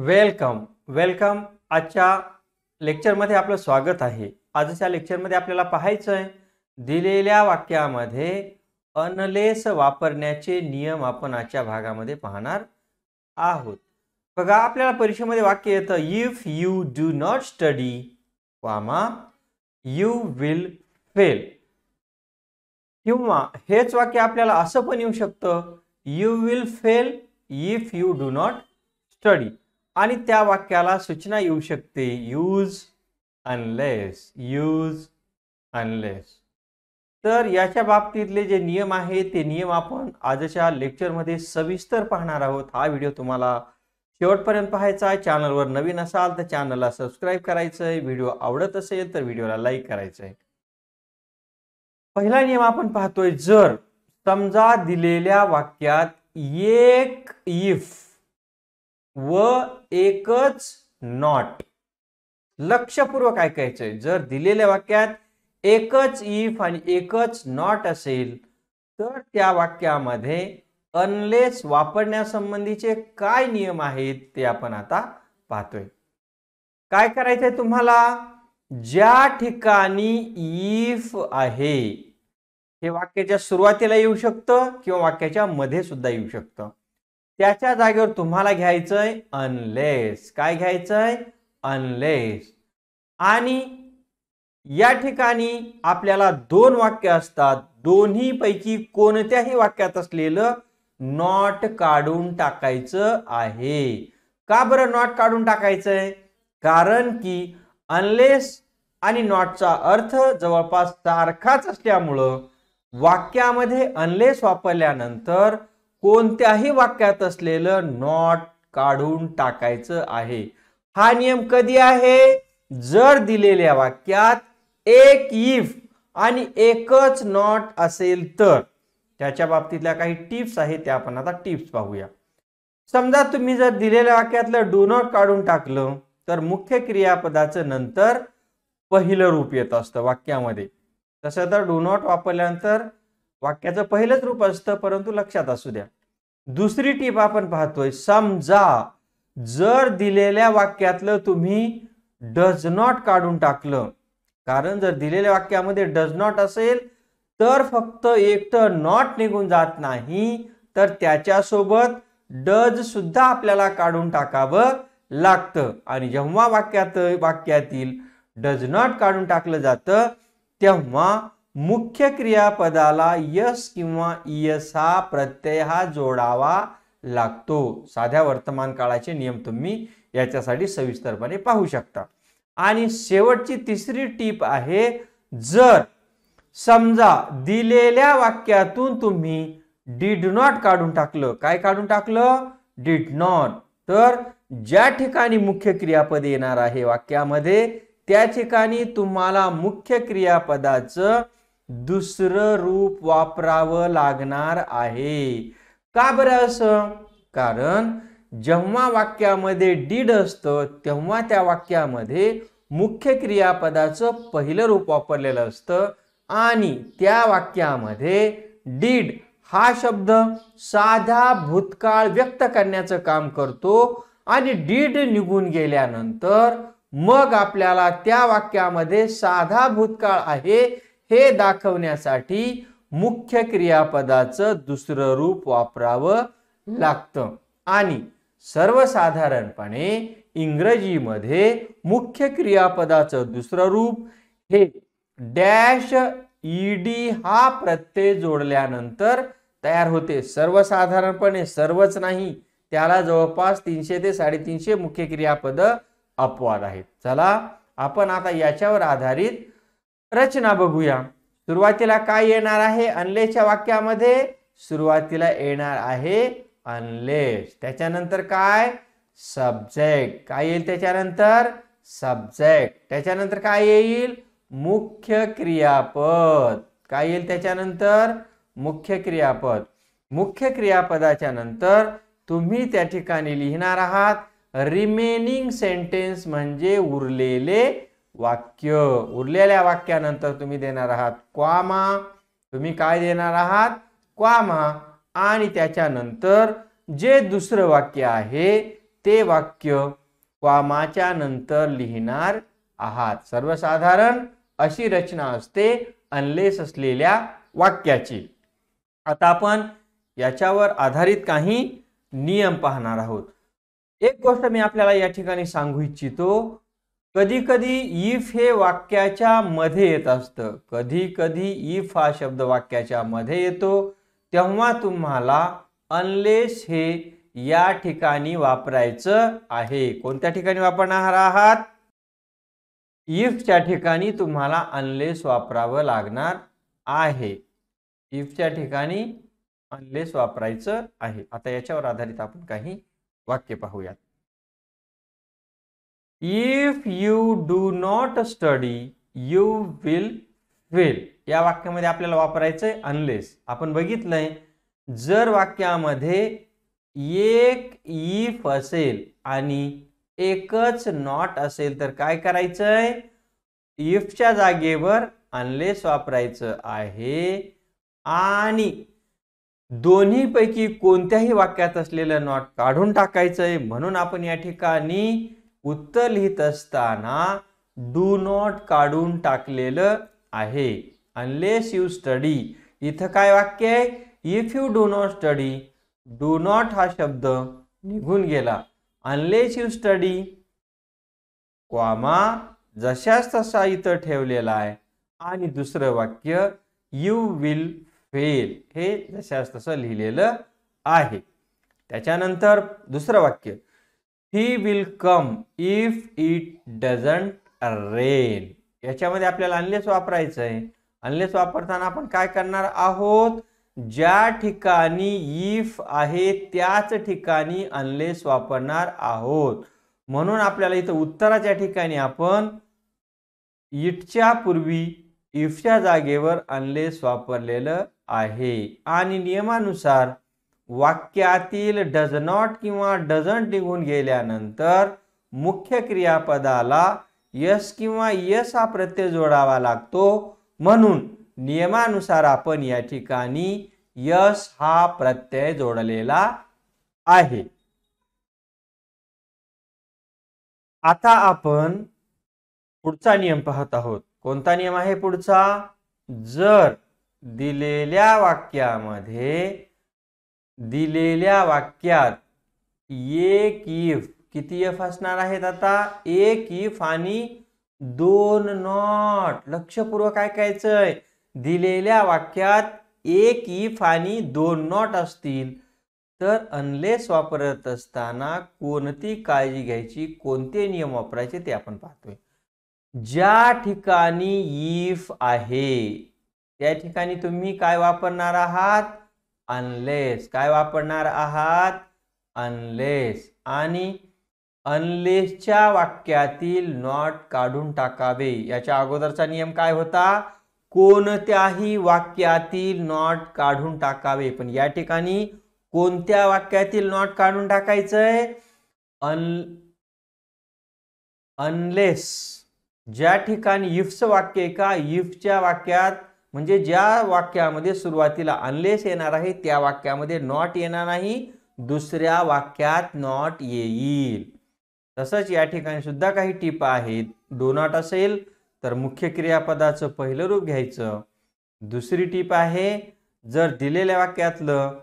welcome welcome आजच्या लेक्चरमध्ये आपलं स्वागत आहे आजच्या लेक्चरमध्ये आपल्याला पाहायचं आहे दिलेल्या वाक्यामध्ये अनलेस वापरण्याचे नियम आपण आजच्या भागामध्ये पाहणार आहोत बघा आपल्याला परीक्षेमध्ये वाक्य येतं if you do not study comma you will fail किंवा हेच वाक्य आपल्याला असं पण येऊ शकतं you will fail if you do not study आणि त्या वाक्याला सूचना येऊ शकते यूज अनलेस यूज अनलेस तर याच्या बाबतीतले जे नियम आहे ते नियम आपण आजच्या लेक्चरमध्ये सविस्तर पाहणार आहोत हा व्हिडिओ तुम्हाला शेवटपर्यंत पाहायचा आहे चॅनलवर नवीन असाल तर चॅनलला सबस्क्राईब करायचं आहे व्हिडिओ आवडत असेल तर व्हिडिओला लाईक करायचं आहे पहिला नियम आपण पाहतोय जर समजा दिलेल्या वाक्यात एक इफ व एकच नॉट लक्षपूर्वक ऐकायचंय जर दिलेल्या वाक्यात एकच इफ आणि एकच नॉट असेल तर त्या वाक्यामध्ये अनलेस वापरण्यासंबंधीचे काय नियम आहेत ते आपण आता पाहतोय काय करायचंय तुम्हाला ज्या ठिकाणी इफ आहे हे वाक्याच्या सुरुवातीला येऊ शकतं किंवा वाक्याच्या मध्ये सुद्धा येऊ शकतं त्याच्या जागेवर तुम्हाला घ्यायचंय अनलेस काय घ्यायचंय अनलेस आणि या ठिकाणी आपल्याला दोन वाक्य असतात दोन्ही पैकी कोणत्याही वाक्यात असलेलं नॉट काढून टाकायचं आहे का बरं नॉट काढून टाकायचंय कारण की अनलेस आणि नॉटचा अर्थ जवळपास सारखाच असल्यामुळं वाक्यामध्ये अनलेस वापरल्यानंतर कोणत्याही वाक्यात असलेलं नॉट काढून टाकायचं आहे हा नियम कधी आहे जर दिलेल्या वाक्यात एक इफ आणि एकच नॉट असेल तर त्याच्या बाबतीतल्या काही टिप्स आहेत त्या आपण आता टिप्स पाहूया समजा तुम्ही जर दिलेल्या वाक्यातलं डू नॉट काढून टाकलं तर मुख्य क्रियापदाचं नंतर पहिलं रूप येत असतं वाक्यामध्ये तसं तर डू नॉट वापरल्यानंतर वाक्याचं पहिलंच रूप असतं परंतु लक्षात असू द्या दुसरी टीप आपण पाहतोय समजा जर दिलेल्या वाक्यातलं तुम्ही डज नॉट काढून टाकलं कारण जर दिलेल्या वाक्यामध्ये डज नॉट असेल तर फक्त एकटं नॉट निघून जात नाही तर त्याच्यासोबत डज सुद्धा आपल्याला काढून टाकावं लागतं आणि जेव्हा वाक्यात वाक्यातील डज नॉट काढून टाकलं जातं तेव्हा मुख्य क्रियापदाला यस किंवा इयस हा प्रत्यय हा जोडावा लागतो साध्या वर्तमान काळाचे नियम तुम्ही याच्यासाठी सविस्तरपणे पाहू शकता आणि शेवटची तिसरी टीप आहे जर समजा दिलेल्या वाक्यातून तुम्ही डीड नॉट काढून टाकलं काय काढून टाकलं डीड नॉट तर ज्या ठिकाणी मुख्य क्रियापद येणार आहे वाक्यामध्ये त्या ठिकाणी तुम्हाला मुख्य क्रियापदाचं दुसरं रूप वापरावं लागणार आहे का बरं असं कारण जेव्हा वाक्यामध्ये डीड असतं तेव्हा त्या वाक्यामध्ये मुख्य क्रियापदाचं पहिलं रूप वापरलेलं असतं आणि त्या वाक्यामध्ये डीड हा शब्द साधा भूतकाळ व्यक्त करण्याचं काम करतो आणि डीड निघून गेल्यानंतर मग आपल्याला त्या वाक्यामध्ये साधा भूतकाळ आहे हे दाखवण्यासाठी मुख्य क्रियापदाचं दुसरं रूप वापरावं लागतं आणि सर्वसाधारणपणे इंग्रजीमध्ये मुख्य क्रियापदाचं दुसरं रूप हे डॅश ईडी हा प्रत्यय जोडल्यानंतर तयार होते सर्वसाधारणपणे सर्वच नाही त्याला जवळपास तीनशे ते साडेतीनशे मुख्य क्रियापद अपवाद आहेत चला आपण आता याच्यावर आधारित रचना बघूया सुरुवातीला काय येणार आहे अनलेसच्या वाक्यामध्ये सुरुवातीला येणार आहे अनलेस त्याच्यानंतर काय सब्जेक्ट काय येईल त्याच्यानंतर सब्जेक्ट त्याच्यानंतर काय येईल मुख्य क्रियापद काय येईल त्याच्यानंतर मुख्य क्रियापद मुख्य क्रियापदाच्या नंतर तुम्ही त्या ठिकाणी लिहिणार आहात रिमेनिंग सेंटेन्स म्हणजे उरलेले वाक्य उरलेल्या वाक्यानंतर तुम्ही देणार आहात क्वामा तुम्ही काय देणार आहात क्वामा आणि त्याच्यानंतर जे दुसरं वाक्य आहे ते वाक्य क्वामाच्या नंतर लिहिणार आहात सर्वसाधारण अशी रचना असते अनलेस असलेल्या वाक्याची आता आपण याच्यावर आधारित काही नियम पाहणार आहोत एक गोष्ट मी आपल्याला या ठिकाणी सांगू इच्छितो कधी कधी इफ हे वाक्याच्या मध्ये येत असतं कधी कधी इफ हा शब्द वाक्याच्या मध्ये येतो तेव्हा तुम्हाला अनलेस हे या ठिकाणी वापरायचं आहे कोणत्या ठिकाणी वापरणार आहात इफच्या ठिकाणी तुम्हाला अनलेस वापरावं लागणार आहे इफच्या ठिकाणी अनलेस वापरायचं आहे आता याच्यावर आधारित आपण काही वाक्य पाहूयात if you do not study you will fail या वाक्यामध्ये आपल्याला वापरायचं आहे अनलेस आपण बघितलंय जर वाक्यामध्ये एक इफ असेल आणि एकच नॉट असेल तर काय करायचं इफच्या जागेवर अनलेस वापरायचं आहे आणि दोन्हीपैकी कोणत्याही वाक्यात असलेलं नॉट काढून टाकायचंय म्हणून आपण या ठिकाणी उत्तर लिहित असताना डू नॉट काढून टाकलेलं आहे अनलेस यू स्टडी इथं काय वाक्य आहे if you do not study do not हा शब्द निघून गेला अनलेस यू स्टडी क्वामा जशाच तसा इथं ठेवलेला आहे आणि दुसरं वाक्य यू विल फेल हे जशाच तसं लिहिलेलं आहे त्याच्यानंतर दुसरं वाक्य he will come if it doesn't rain याच्यामध्ये आपल्याला अनलेस वापरायचं आहे अनलेस वापरताना आपण काय करणार आहोत ज्या ठिकाणी इफ आहे त्याच ठिकाणी अनलेस वापरणार आहोत म्हणून आपल्याला इथं उत्तराच्या ठिकाणी आपण इटच्या पूर्वी इफच्या जागेवर अनलेस वापरलेलं आहे आणि नियमानुसार वाक्यातील डज नॉट किंवा डझन निघून गेल्यानंतर मुख्य क्रियापदाला यस किंवा यस हा प्रत्यय जोडावा लागतो म्हणून नियमानुसार आपण या ठिकाणी यश हा प्रत्यय जोडलेला आहे आता आपण पुढचा नियम पाहत आहोत कोणता नियम आहे पुढचा जर दिलेल्या वाक्यामध्ये दिलेल्या वाक्यात एक इफ किती एफ असणार आहेत आता एक इफ आणि दोन नॉट लक्षपूर्वक ऐकायचंय दिलेल्या वाक्यात एक इफ आणि दोन नॉट असतील तर अनलेस वापरत असताना कोणती काळजी घ्यायची कोणते नियम वापरायचे ते आपण पाहतोय ज्या ठिकाणी इफ आहे त्या ठिकाणी तुम्ही काय वापरणार आहात अनलेस काय वापरणार आहात अनलेस आणि अनलेसच्या वाक्यातील नॉट काढून टाकावे याच्या अगोदरचा नियम काय होता कोणत्याही वाक्यातील नॉट काढून टाकावे पण या ठिकाणी कोणत्या वाक्यातील नॉट काढून टाकायचंय अन अनलेस ज्या ठिकाणी इफ्स वाक्य आहे का इफच्या वाक्यात म्हणजे ज्या वाक्यामध्ये सुरुवातीला अनलेस येणार आहे त्या वाक्यामध्ये नॉट येणार नाही दुसऱ्या वाक्यात नॉट येईल तसंच या ठिकाणी सुद्धा काही टिपा आहेत डो नॉट असेल तर मुख्य क्रियापदाचं पहिलं रूप घ्यायचं दुसरी टीप आहे जर दिलेल्या वाक्यातलं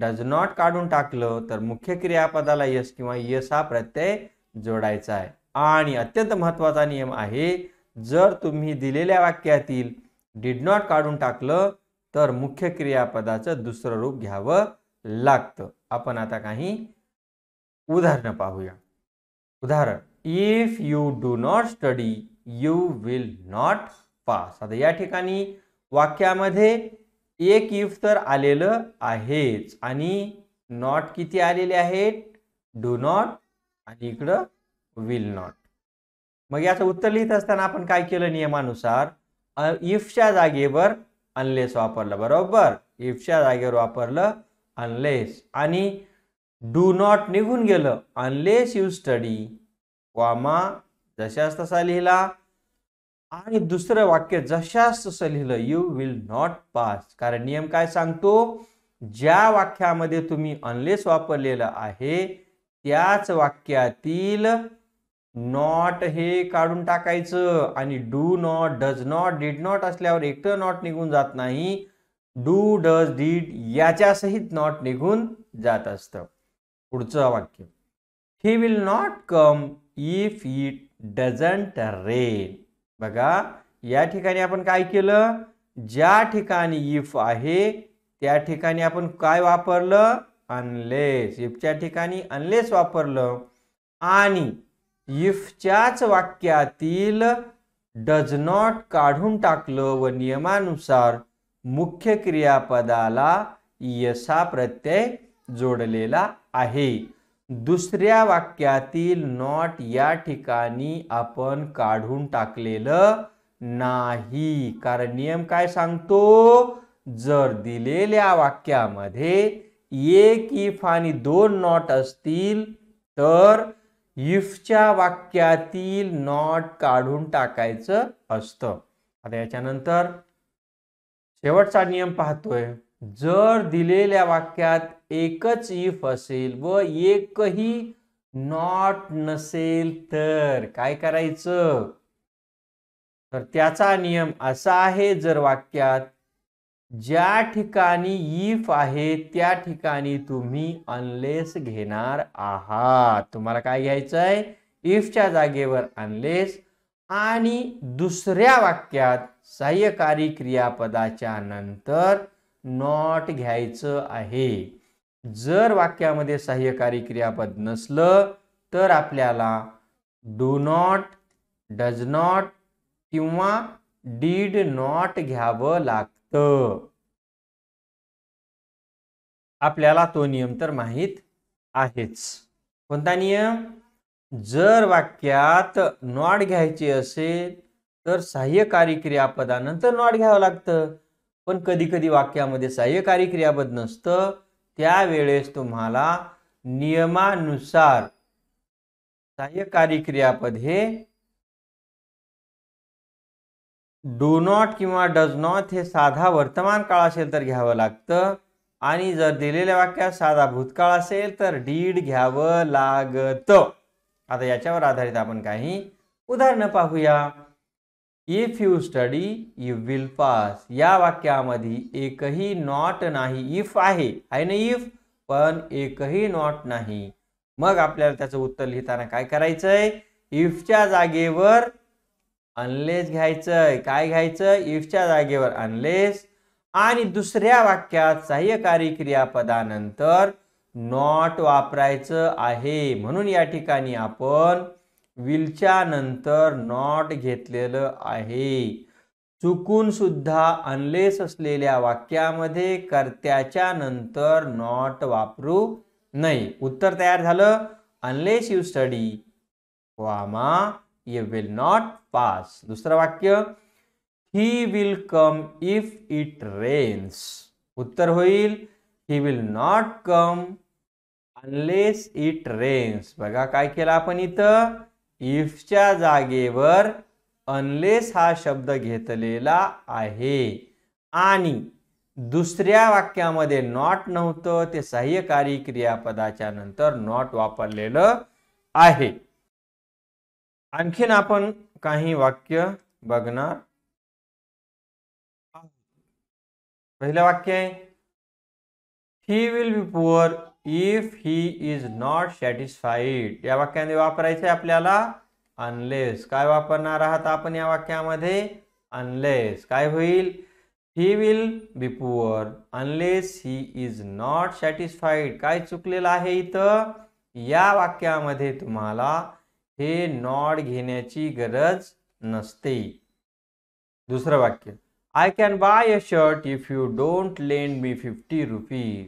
डज नॉट काढून टाकलं तर मुख्य क्रियापदाला यश किंवा यस हा प्रत्यय जोडायचा आहे आणि अत्यंत महत्त्वाचा नियम आहे जर तुम्ही दिलेल्या वाक्यातील डीड नॉट काढून टाकलं तर मुख्य क्रियापदाचं दुसरं रूप घ्यावं लागतं आपण आता काही उदाहरणं पाहूया उदाहरण if you do not study you will not pass आता या ठिकाणी वाक्यामध्ये एक इफ तर आलेलं आहेच आणि नॉट किती आलेले आहेत डू नॉट आणि इकडं विल नॉट मग याचं उत्तर लिहित असताना आपण काय केलं नियमानुसार इफच्या जागेवर अनलेस वापरलं बरोबर इफच्या जागेवर वापरलं अनलेस आणि डू नॉट निघून गेलं अनलेस यू स्टडी वामा जशास तसा लिहिला आणि दुसरं वाक्य जशास तसं लिहिलं यू विल नॉट पास कारण नियम काय सांगतो ज्या वाक्यामध्ये तुम्ही अनलेस वापरलेलं आहे त्याच वाक्यातील नॉट हे काढून टाकायचं आणि do not does not did not असल्यावर एकटं नॉट निघून जात नाही डू डज डीड याच्यासहित नॉट निघून जात असतं पुढचं वाक्य he will not come if it doesn't rain बघा या ठिकाणी आपण काय केलं ज्या ठिकाणी इफ आहे त्या ठिकाणी आपण काय वापरलं अनलेस इफच्या ठिकाणी अनलेस वापरलं आणि इफच्याच वाक्यातील डज नॉट काढून टाकलं व नियमानुसार मुख्य क्रियापदाला यसा प्रत्यय जोडलेला आहे दुसऱ्या वाक्यातील नॉट या ठिकाणी आपण काढून टाकलेलं नाही कारण नियम काय सांगतो जर दिलेल्या वाक्यामध्ये एक इफ आणि दोन नॉट असतील तर इफच्या वाक्यातील नॉट काढून टाकायचं असतं आता याच्यानंतर शेवटचा नियम पाहतोय जर दिलेल्या वाक्यात एकच इफ असेल व एकही नॉट नसेल तर काय करायचं तर त्याचा नियम असा आहे जर वाक्यात ज्या ठिकाणी इफ आहे त्या ठिकाणी तुम्ही अनलेस घेणार आहात तुम्हाला काय घ्यायचं आहे इफच्या जागेवर अनलेस आणि दुसऱ्या वाक्यात सहाय्यकारी क्रियापदाच्या नंतर नॉट घ्यायचं आहे जर वाक्यामध्ये सहाय्यकारी क्रियापद नसलं तर आपल्याला डू नॉट डज नॉट किंवा डीड नॉट घ्यावं लागतं तो आपल्याला तो नियम तर माहीत आहेच कोणता नियम जर वाक्यात नॉट घ्यायची असेल तर सहाय्य क्रियापदानंतर नॉट घ्यावं लागतं पण कधी कधी वाक्यामध्ये सहाय्य क्रियापद नसतं त्यावेळेस तुम्हाला नियमानुसार सहाय्य क्रियापद हे डू नॉट किंवा डज नॉट हे साधा वर्तमान काळ असेल तर घ्यावं लागतं आणि जर दिलेल्या वाक्यात साधा भूतकाळ असेल तर डीड घ्यावं लागतं आता याच्यावर आधारित आपण काही उदाहरणं पाहूया if you study you will pass या वाक्यामध्ये एकही नॉट नाही इफ आहे आहे ना इफ पण एकही नॉट नाही मग आपल्याला त्याचं उत्तर लिहिताना काय करायचंय इफच्या जागेवर अनलेस घ्यायचंय काय घ्यायचं इफच्या जागेवर अनलेस आणि दुसऱ्या वाक्यात सहाय्यकारी क्रियापदानंतर नॉट वापरायचं आहे म्हणून या ठिकाणी आपण विलच्या नंतर नॉट घेतलेलं आहे चुकून सुद्धा अनलेस असलेल्या वाक्यामध्ये कर्त्याच्या नंतर नॉट वापरू नाही उत्तर तयार झालं unless you study comma you will not pass दुसरं वाक्य he will come if it rains उत्तर होईल he will not come unless it rains बघा काय केलं आपण इथं इफच्या जागेवर अनलेस हा शब्द घेतलेला आहे आणि दुसऱ्या वाक्यामध्ये नॉट नव्हतं ते सहाय्यकारी क्रियापदाच्या नंतर नॉट वापरलेलं आहे आणखीन आपण काही वाक्य बघणार पहिलं वाक्य आहे he will be poor if he is not satisfied या वाक्यामध्ये वापरायचं आहे आपल्याला अनलेस काय वापरणार आहात आपण या वाक्यामध्ये अनलेस काय होईल he will be poor unless he is not satisfied काय चुकलेलं आहे इथं या वाक्यामध्ये तुम्हाला हे नॉड घेण्याची गरज नसते दुसरं वाक्य I can buy a shirt if you don't lend me fifty rupees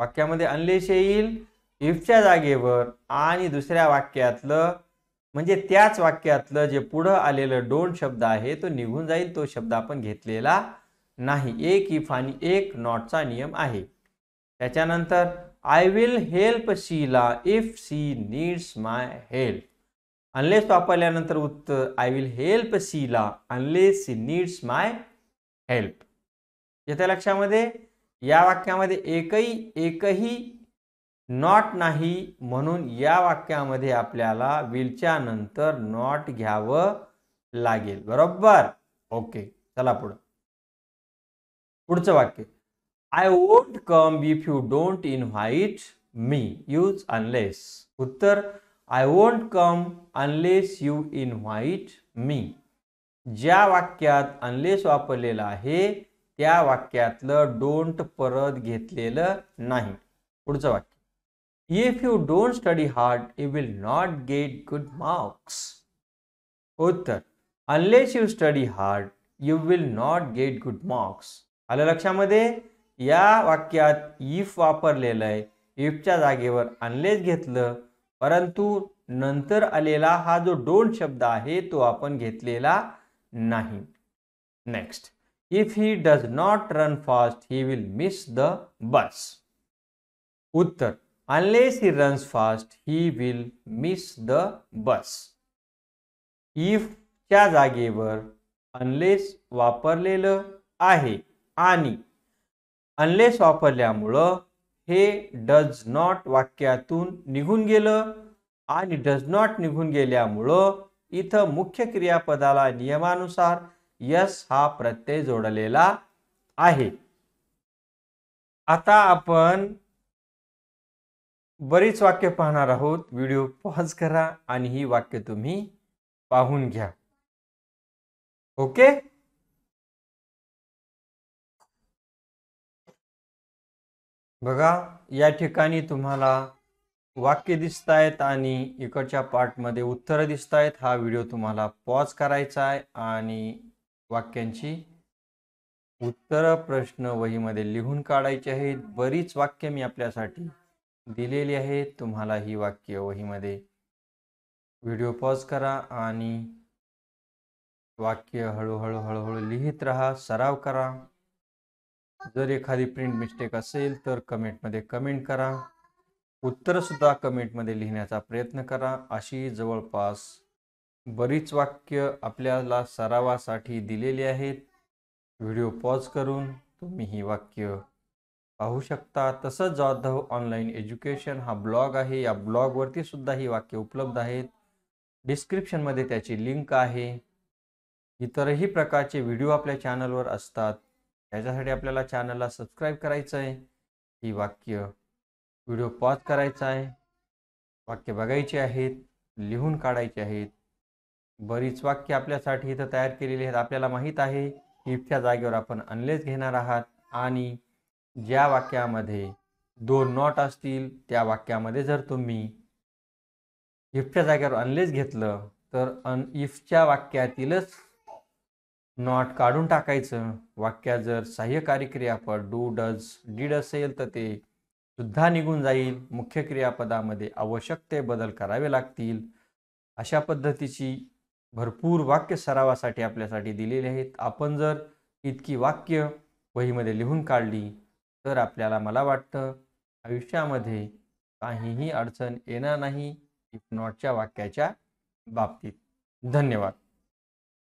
वाक्यामध्ये अनलेश येईल इफच्या जागेवर आणि दुसऱ्या वाक्यातलं म्हणजे त्याच वाक्यातलं जे पुढं आलेलं डोंट शब्द आहे तो निघून जाईल तो शब्द आपण घेतलेला नाही एक इफ आणि एक नॉटचा नियम आहे त्याच्यानंतर I will help Sheela if she needs my help unless वापरल्यानंतर उत्तर I will help Sheela unless she needs my help येत्या लक्षामध्ये या वाक्यामध्ये एकही एकही नॉट नाही म्हणून या वाक्यामध्ये आपल्याला विलच्या नंतर नॉट घ्यावं लागेल बरोबर ओके चला पुढं पुढचं वाक्य I won't come if you don't invite me use unless उत्तर I won't come unless you invite me ज्या वाक्यात अनलेस वापरलेलं आहे त्या वाक्यातलं डोंट परत घेतलेलं नाही पुढचं वाक्य if you don't study hard you will not get good marks उत्तर unless you study hard you will not get good marks आलं लक्षामध्ये या वाक्यात इफ वापरलेलं आहे इफच्या जागेवर अनलेस घेतलं परंतु नंतर आलेला हा जो डोंट शब्द आहे तो आपण घेतलेला नाही next if he does not run fast he will miss the bus उत्तर unless he runs fast he will miss the bus इफच्या जागेवर अनलेस वापरलेलं आहे आणि अनलेस वापरल्यामुळं हे डज नॉट वाक्यातून निघून गेलं आणि डज नॉट निघून गेल्यामुळं इथं मुख्य क्रियापदाला नियमानुसार यस हा प्रत्यय जोडलेला आहे आता आपण बरीच वाक्य पाहणार आहोत व्हिडिओ पॉज करा आणि ही वाक्य तुम्ही पाहून घ्या ओके बघा या ठिकाणी तुम्हाला वाक्य दिसत आहेत आणि इकडच्या पार्टमध्ये उत्तरं दिसत आहेत हा व्हिडिओ तुम्हाला पॉज करायचा आहे आणि वाक्यांची उत्तरं प्रश्न वहीमध्ये लिहून काढायची आहेत बरीच वाक्य मी आपल्यासाठी दिलेली आहेत तुम्हाला ही वाक्य वहीमध्ये व्हिडिओ पॉज करा आणि वाक्य हळूहळू हळूहळू लिहित राहा सराव करा जर एखादी प्रिंट मिस्टेक असेल तर कमेंटमध्ये कमेंट करा उत्तरसुद्धा कमेंटमध्ये लिहिण्याचा प्रयत्न करा अशी जवळपास बरीच वाक्य आपल्याला सरावासाठी दिलेली आहेत व्हिडिओ पॉज करून तुम्ही ही वाक्य पाहू शकता तसंच जाधव ऑनलाईन एज्युकेशन हा ब्लॉग आहे या ब्लॉगवरती सुद्धा ही वाक्य उपलब्ध आहेत डिस्क्रिप्शनमध्ये त्याची लिंक आहे इतरही प्रकारचे व्हिडिओ आपल्या चॅनलवर असतात त्याच्यासाठी आपल्याला चॅनलला सबस्क्राईब करायचं आहे ही वाक्य व्हिडिओ पॉज करायचा आहे वाक्य बघायची आहेत लिहून काढायची आहेत बरीच वाक्य आपल्यासाठी इथं तयार केलेली आहेत आपल्याला माहीत आहे इफच्या जागेवर आपण अनलेस घेणार आहात आणि ज्या वाक्यामध्ये दोन नॉट असतील त्या वाक्यामध्ये जर तुम्ही इफच्या जागेवर अनलेस घेतलं तर अन इफच्या वाक्यातीलच नॉट काढून टाकायचं वाक्यात जर सहाय्यकारी क्रियापद डू डज डीड असेल तर ते सुद्धा निघून जाईल मुख्य क्रियापदामध्ये आवश्यक ते बदल करावे लागतील अशा पद्धतीची भरपूर वाक्य सरावासाठी आपल्यासाठी दिलेली आहेत आपण जर इतकी वाक्य वहीमध्ये लिहून काढली तर आपल्याला मला वाटतं आयुष्यामध्ये काहीही अडचण येणार नाही इफ नॉटच्या वाक्याच्या बाबतीत धन्यवाद